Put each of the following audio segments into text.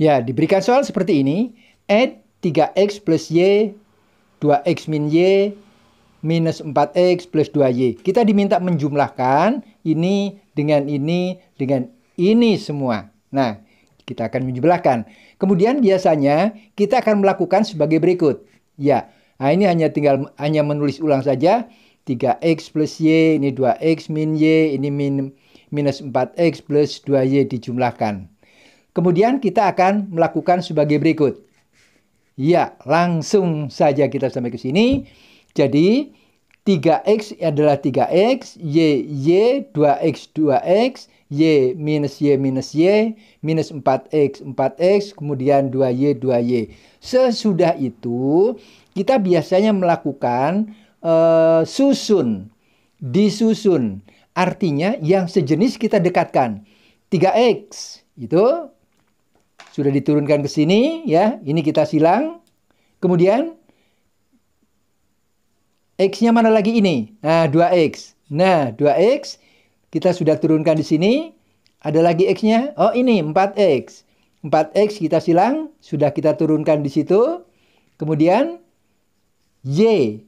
Ya, diberikan soal seperti ini. Add 3x plus y, 2x min y, minus 4x plus 2y. Kita diminta menjumlahkan ini dengan ini, dengan ini semua. Nah, kita akan menjumlahkan. Kemudian biasanya kita akan melakukan sebagai berikut. Ya, nah ini hanya tinggal hanya menulis ulang saja. 3x plus y, ini 2x min y, ini min, minus 4x plus 2y dijumlahkan. Kemudian kita akan melakukan sebagai berikut. Ya, langsung saja kita sampai ke sini. Jadi, 3x adalah 3x, y, y, 2x, 2x, y minus y minus y, minus 4x, 4x, kemudian 2y, 2y. Sesudah itu, kita biasanya melakukan uh, susun, disusun. Artinya yang sejenis kita dekatkan. 3x itu sudah diturunkan ke sini ya. Ini kita silang. Kemudian X-nya mana lagi ini? Nah, 2X. Nah, 2X kita sudah turunkan di sini. Ada lagi X-nya? Oh, ini 4X. 4X kita silang, sudah kita turunkan di situ. Kemudian Y.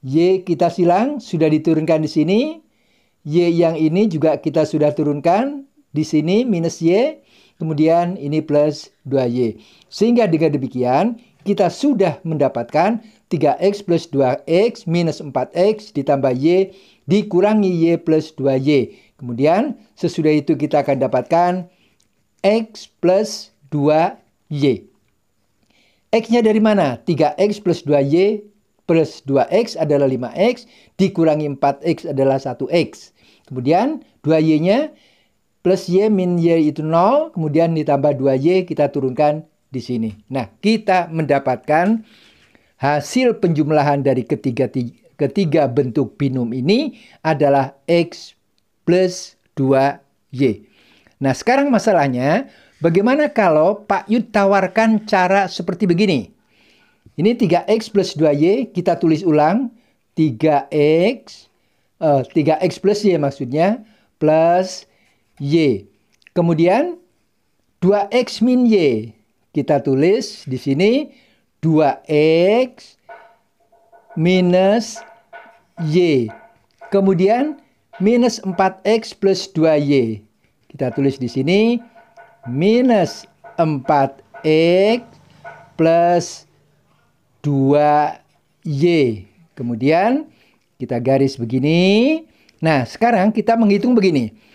Y kita silang, sudah diturunkan di sini. Y yang ini juga kita sudah turunkan di sini minus Y kemudian ini plus 2y. Sehingga dengan demikian, kita sudah mendapatkan 3x plus 2x minus 4x ditambah y dikurangi y plus 2y. Kemudian sesudah itu kita akan dapatkan x plus 2y. X-nya dari mana? 3x plus 2y plus 2x adalah 5x, dikurangi 4x adalah 1x. Kemudian 2y-nya plus Y min Y itu 0, kemudian ditambah 2Y kita turunkan di sini. Nah, kita mendapatkan hasil penjumlahan dari ketiga, ketiga bentuk binom ini adalah X plus 2Y. Nah, sekarang masalahnya bagaimana kalau Pak Yud tawarkan cara seperti begini. Ini 3X plus 2Y, kita tulis ulang. 3X, uh, 3X plus Y maksudnya, plus Y. Kemudian 2X min Y. Kita tulis di sini 2X minus Y. Kemudian minus 4X plus 2Y. Kita tulis di sini minus 4X plus 2Y. Kemudian kita garis begini. Nah, sekarang kita menghitung begini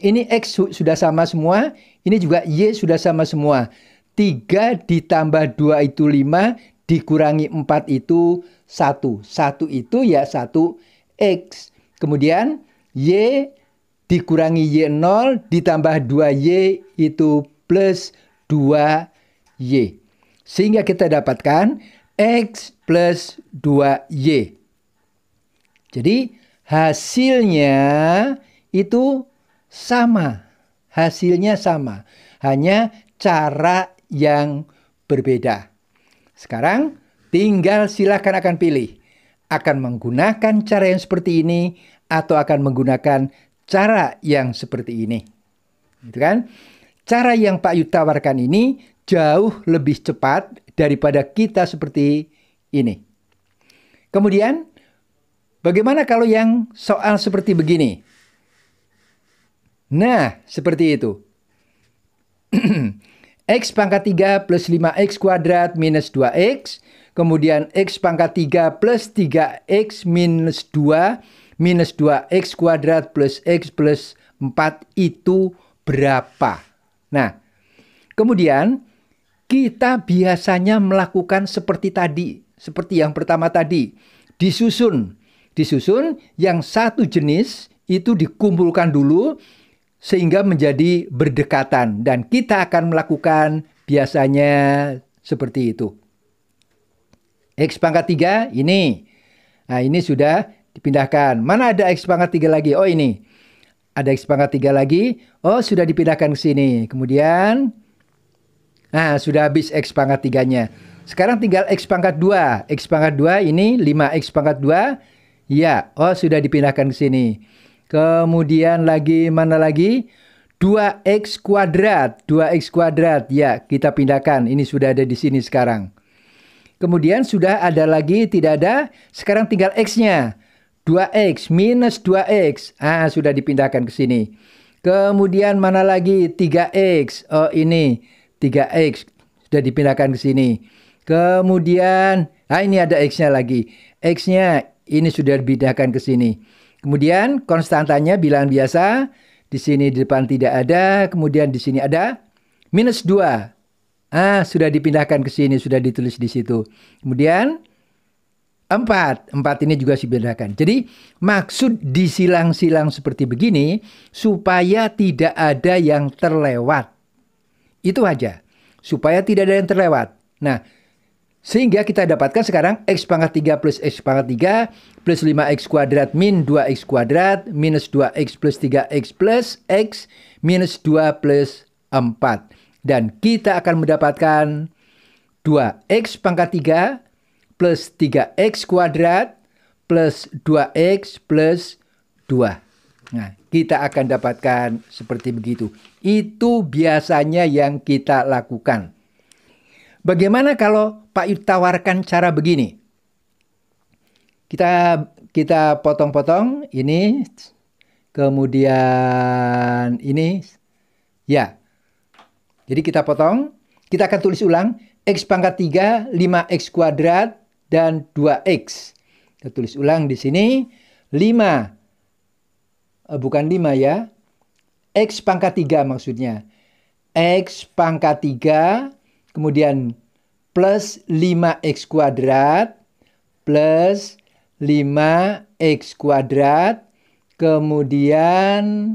ini X sudah sama semua, ini juga Y sudah sama semua. 3 ditambah 2 itu 5, dikurangi 4 itu 1. 1 itu ya 1 X. Kemudian Y dikurangi Y 0 ditambah 2Y itu plus 2Y. Sehingga kita dapatkan X plus 2Y. Jadi hasilnya itu sama. Hasilnya sama, hanya cara yang berbeda. Sekarang tinggal silahkan akan pilih. Akan menggunakan cara yang seperti ini atau akan menggunakan cara yang seperti ini. Gitu kan? Cara yang Pak Yu tawarkan ini jauh lebih cepat daripada kita seperti ini. Kemudian, bagaimana kalau yang soal seperti begini? Nah, seperti itu. X pangkat 3 plus 5X kuadrat minus 2X. Kemudian X pangkat 3 plus 3X minus 2 minus 2X kuadrat plus X plus 4 itu berapa? Nah, kemudian kita biasanya melakukan seperti tadi. Seperti yang pertama tadi. Disusun. Disusun yang satu jenis itu dikumpulkan dulu sehingga menjadi berdekatan dan kita akan melakukan biasanya seperti itu. X pangkat 3 ini. Nah ini sudah dipindahkan. Mana ada X pangkat 3 lagi? Oh ini. Ada X pangkat 3 lagi. Oh sudah dipindahkan ke sini. Kemudian. Nah sudah habis X pangkat 3-nya. Sekarang tinggal X pangkat 2. X pangkat 2 ini 5X pangkat 2. Ya. Oh sudah dipindahkan ke sini. Kemudian lagi mana lagi? 2x kuadrat, 2x kuadrat. Ya, kita pindahkan. Ini sudah ada di sini sekarang. Kemudian sudah ada lagi, tidak ada. Sekarang tinggal x-nya. 2x minus 2x. Ah, sudah dipindahkan ke sini. Kemudian mana lagi? 3x. Oh, ini 3x sudah dipindahkan ke sini. Kemudian, ah ini ada x-nya lagi. X-nya ini sudah dipindahkan ke sini. Kemudian konstantanya bilangan biasa di sini di depan tidak ada, kemudian di sini ada minus 2. Ah, sudah dipindahkan ke sini, sudah ditulis di situ. Kemudian 4. 4 ini juga dipindahkan. Jadi maksud disilang-silang seperti begini supaya tidak ada yang terlewat. Itu aja. Supaya tidak ada yang terlewat. Nah, sehingga kita dapatkan sekarang X pangkat 3 plus X pangkat 3 plus 5X kuadrat min 2X kuadrat minus 2X plus 3X plus X minus 2 plus 4. Dan kita akan mendapatkan 2X pangkat 3 plus 3X kuadrat plus 2X plus 2. Nah, kita akan dapatkan seperti begitu. Itu biasanya yang kita lakukan. Bagaimana kalau Pak Yud tawarkan cara begini? Kita kita potong-potong ini kemudian ini ya. Jadi kita potong, kita akan tulis ulang x pangkat 3, 5x kuadrat dan 2x. Kita tulis ulang di sini 5 eh, bukan 5 ya. x pangkat 3 maksudnya. x pangkat 3 kemudian plus 5x kuadrat plus 5x kuadrat kemudian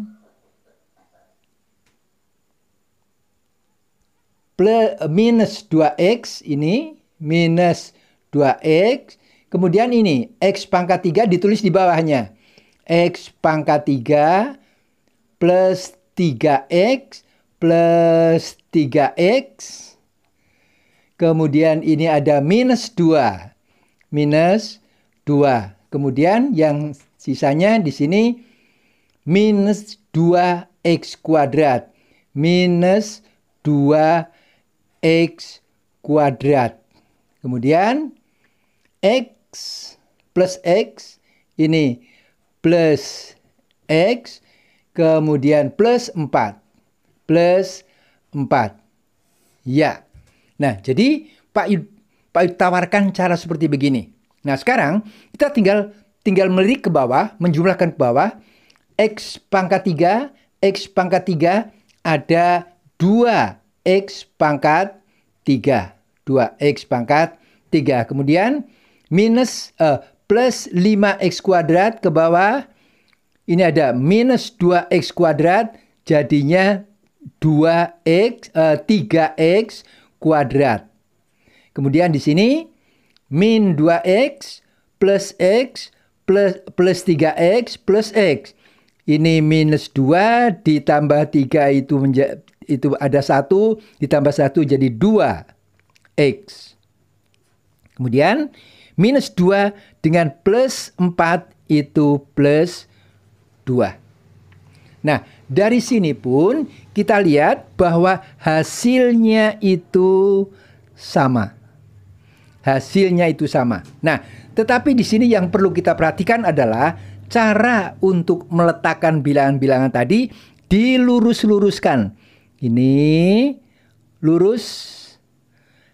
plus, minus 2x ini minus 2x kemudian ini x pangkat 3 ditulis di bawahnya x pangkat 3 plus 3x plus 3x Kemudian ini ada minus 2. Minus 2. Kemudian yang sisanya di sini minus 2x kuadrat. Minus 2x kuadrat. Kemudian x plus x ini plus x kemudian plus 4. Plus 4. Ya. Yeah. Nah, jadi Pak Yud, Pak Yud tawarkan cara seperti begini. Nah, sekarang kita tinggal tinggal melirik ke bawah, menjumlahkan ke bawah. X pangkat 3, X pangkat 3 ada 2X pangkat 3. 2X pangkat 3. Kemudian minus uh, plus 5X kuadrat ke bawah. Ini ada minus 2X kuadrat jadinya 2X, uh, 3X kuadrat. Kemudian di sini min 2x plus x plus, plus 3x plus x. Ini minus 2 ditambah 3 itu itu ada satu ditambah satu jadi 2 x. Kemudian minus 2 dengan plus 4 itu plus 2. Nah, dari sini pun kita lihat bahwa hasilnya itu sama. Hasilnya itu sama. Nah, tetapi di sini yang perlu kita perhatikan adalah cara untuk meletakkan bilangan-bilangan tadi dilurus-luruskan. Ini lurus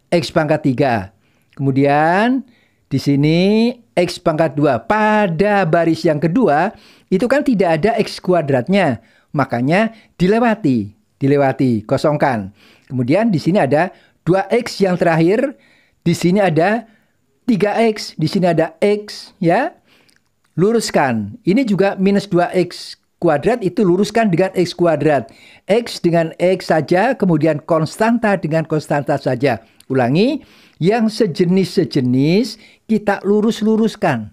X pangkat 3. Kemudian di sini X pangkat 2. Pada baris yang kedua itu kan tidak ada X kuadratnya. Makanya dilewati, dilewati, kosongkan. Kemudian di sini ada 2x yang terakhir, di sini ada 3x, di sini ada x ya. Luruskan. Ini juga minus 2x kuadrat itu luruskan dengan x kuadrat. X dengan x saja, kemudian konstanta dengan konstanta saja. Ulangi, yang sejenis-sejenis kita lurus-luruskan.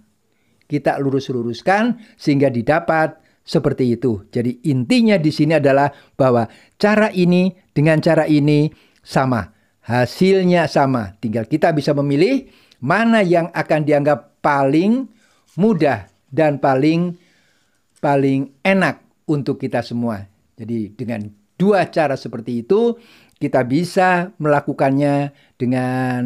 Kita lurus-luruskan sehingga didapat seperti itu. Jadi intinya di sini adalah bahwa cara ini dengan cara ini sama. Hasilnya sama. Tinggal kita bisa memilih mana yang akan dianggap paling mudah dan paling paling enak untuk kita semua. Jadi dengan dua cara seperti itu kita bisa melakukannya dengan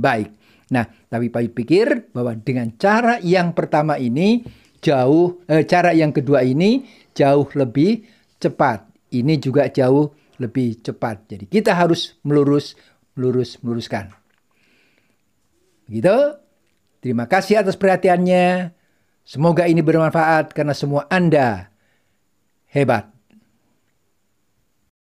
baik. Nah, tapi Pak pikir bahwa dengan cara yang pertama ini jauh eh, cara yang kedua ini jauh lebih cepat. Ini juga jauh lebih cepat. Jadi kita harus melurus, melurus, meluruskan. Begitu. Terima kasih atas perhatiannya. Semoga ini bermanfaat karena semua Anda hebat.